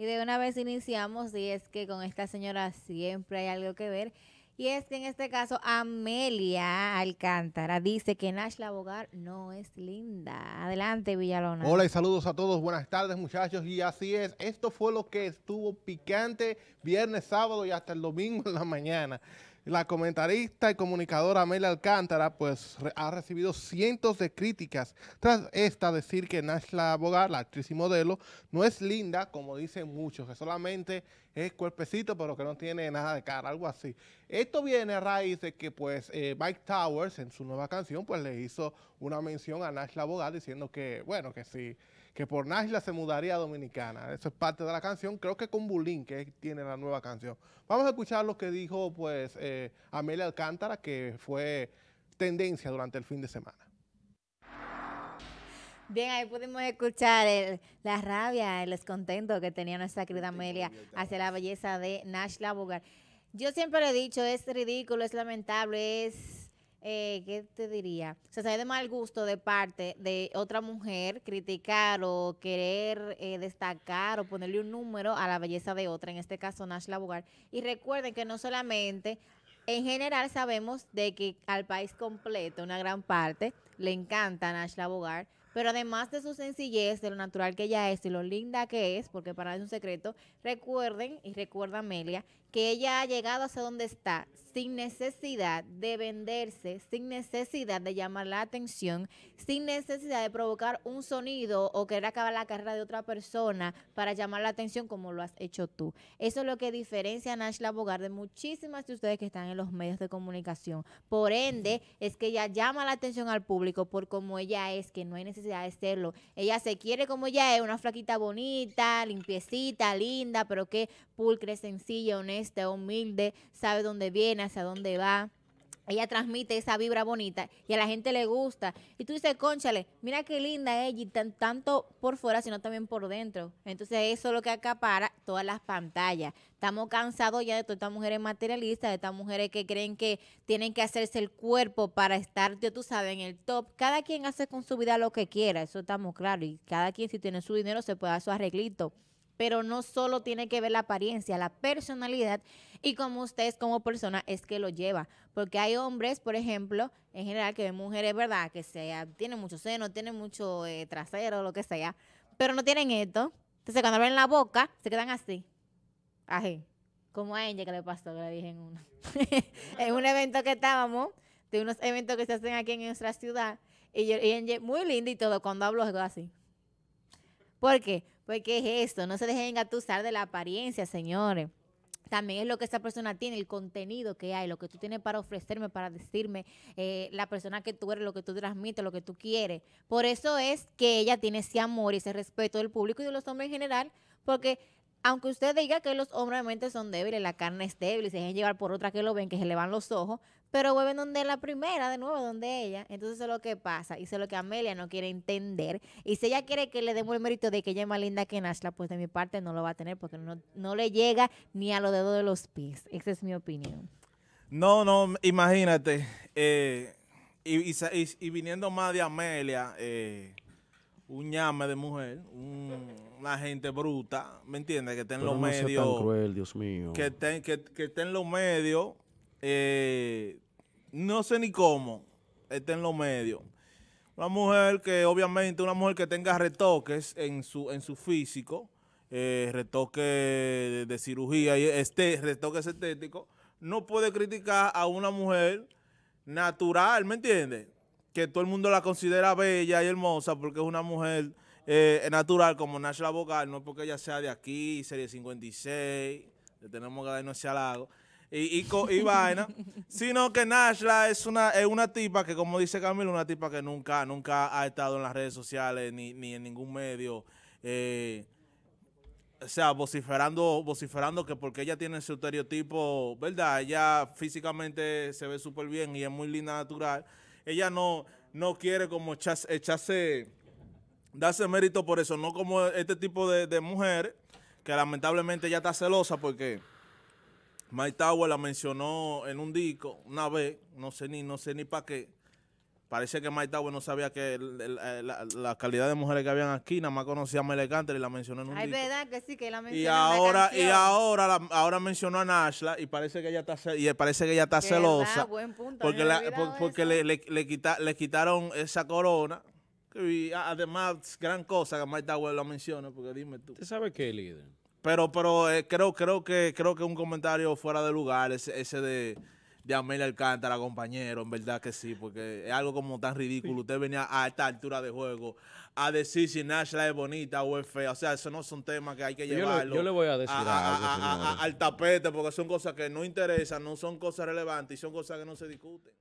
Y de una vez iniciamos, y es que con esta señora siempre hay algo que ver. Y es que en este caso Amelia Alcántara dice que la Bogar no es linda. Adelante, Villalona. Hola y saludos a todos. Buenas tardes, muchachos. Y así es, esto fue lo que estuvo picante viernes, sábado y hasta el domingo en la mañana. La comentarista y comunicadora Amelia Alcántara pues ha recibido cientos de críticas tras esta decir que la abogada, la actriz y modelo, no es linda como dicen muchos, que solamente es cuerpecito, pero que no tiene nada de cara, algo así. Esto viene a raíz de que, pues, eh, Mike Towers, en su nueva canción, pues le hizo una mención a Nash la diciendo que, bueno, que sí, que por Nash se mudaría a Dominicana. Eso es parte de la canción, creo que con Bulín, que tiene la nueva canción. Vamos a escuchar lo que dijo, pues, eh, Amelia Alcántara, que fue tendencia durante el fin de semana. Bien, ahí pudimos escuchar la rabia, el descontento que tenía nuestra querida Amelia hacia la belleza de Nash Lavogar. Yo siempre le he dicho, es ridículo, es lamentable, es, eh, ¿qué te diría? Se sea, de mal gusto de parte de otra mujer criticar o querer eh, destacar o ponerle un número a la belleza de otra, en este caso Nash Lavogar, Y recuerden que no solamente en general sabemos de que al país completo, una gran parte, le encanta Nash Lavogar. Pero además de su sencillez, de lo natural que ella es y lo linda que es, porque para es un secreto, recuerden y recuerda Amelia que ella ha llegado hasta donde está sin necesidad de venderse, sin necesidad de llamar la atención, sin necesidad de provocar un sonido o querer acabar la carrera de otra persona para llamar la atención como lo has hecho tú. Eso es lo que diferencia a La Bogart de muchísimas de ustedes que están en los medios de comunicación. Por ende, es que ella llama la atención al público por como ella es, que no hay necesidad de serlo. Ella se quiere como ella es, una flaquita bonita, limpiecita, linda, pero que pulcre, sencilla, honesta este humilde, sabe dónde viene, hacia dónde va. Ella transmite esa vibra bonita y a la gente le gusta. Y tú dices, conchale, mira qué linda ella, y tanto por fuera, sino también por dentro. Entonces eso es lo que acapara todas las pantallas. Estamos cansados ya de todas estas mujeres materialistas, de estas mujeres que creen que tienen que hacerse el cuerpo para estar, tú sabes, en el top. Cada quien hace con su vida lo que quiera, eso estamos claros. Y cada quien si tiene su dinero se puede dar su arreglito pero no solo tiene que ver la apariencia, la personalidad y cómo ustedes como persona es que lo lleva. Porque hay hombres, por ejemplo, en general que ven mujeres, ¿verdad? Que sea, ah, tienen mucho seno, tienen mucho eh, trasero, lo que sea, pero no tienen esto. Entonces cuando abren la boca, se quedan así. Así. Como a ella que le pasó, que le dije en uno. en un evento que estábamos, de unos eventos que se hacen aquí en nuestra ciudad. Y, yo, muy linda y todo, cuando hablo es así. ¿Por qué? Porque pues, es esto, no se dejen engatusar de la apariencia, señores. También es lo que esa persona tiene, el contenido que hay, lo que tú tienes para ofrecerme, para decirme, eh, la persona que tú eres, lo que tú transmites, lo que tú quieres. Por eso es que ella tiene ese amor y ese respeto del público y de los hombres en general, porque aunque usted diga que los hombres mente son débiles, la carne es débil y se dejen llevar por otra que lo ven, que se le van los ojos, pero vuelven donde la primera, de nuevo, donde ella. Entonces eso es lo que pasa y eso es lo que Amelia no quiere entender. Y si ella quiere que le demos el mérito de que ella es más linda que Nashla, pues de mi parte no lo va a tener porque no, le llega ni a los dedos de los pies. Esa es mi opinión. No, no, imagínate. Eh, y, viniendo más de Amelia, eh, un ñame de mujer, un, la gente bruta, ¿me entiendes? Que estén en los medios. cruel, Dios mío. Que estén que, esté en los medios. Eh, no sé ni cómo. Esté en los medios. Una mujer que, obviamente, una mujer que tenga retoques en su, en su físico, eh, retoque de, cirugía, y este, retoques estéticos, no puede criticar a una mujer natural, ¿me entiendes? Que todo el mundo la considera bella y hermosa porque es una mujer eh, es natural, como Nash la vocal, no porque ella sea de aquí, serie 56, le tenemos que darnos ese halago. Y, y, vaina, sino que Nashla es una, es una tipa que, como dice Camilo, una tipa que nunca, nunca ha estado en las redes sociales ni, ni en ningún medio, eh, o sea, vociferando, vociferando que porque ella tiene su estereotipo, ¿verdad? Ella físicamente se ve súper bien y es muy linda natural. Ella no, no quiere como echarse darse mérito por eso, no como este tipo de, de mujer que lamentablemente ya está celosa porque Mike Tower la mencionó en un disco una vez, no sé ni, no sé ni para qué. Parece que Mike Tower no sabía que la, calidad de mujeres que habían aquí, nada más conocía a Mele y la mencionó en un disco. Es verdad que sí, que la mencionó y ahora, Y ahora, ahora mencionó a Nashla y parece que ella está, y parece que ella está celosa. porque le, le, quita, le quitaron esa corona y además, gran cosa que Mike Tower lo menciona, porque dime tú. ¿Usted sabe qué, líder? Pero, pero eh, creo, creo que creo que un comentario fuera de lugar, ese, de, de Amelia Alcántara, compañero, en verdad que sí, porque es algo como tan ridículo. Usted venía a esta altura de juego a decir si Nashla es bonita o es fea. O sea, eso no son temas que hay que llevarlo. Yo le, voy a decir al tapete, porque son cosas que no interesan, no son cosas relevantes y son cosas que no se discuten.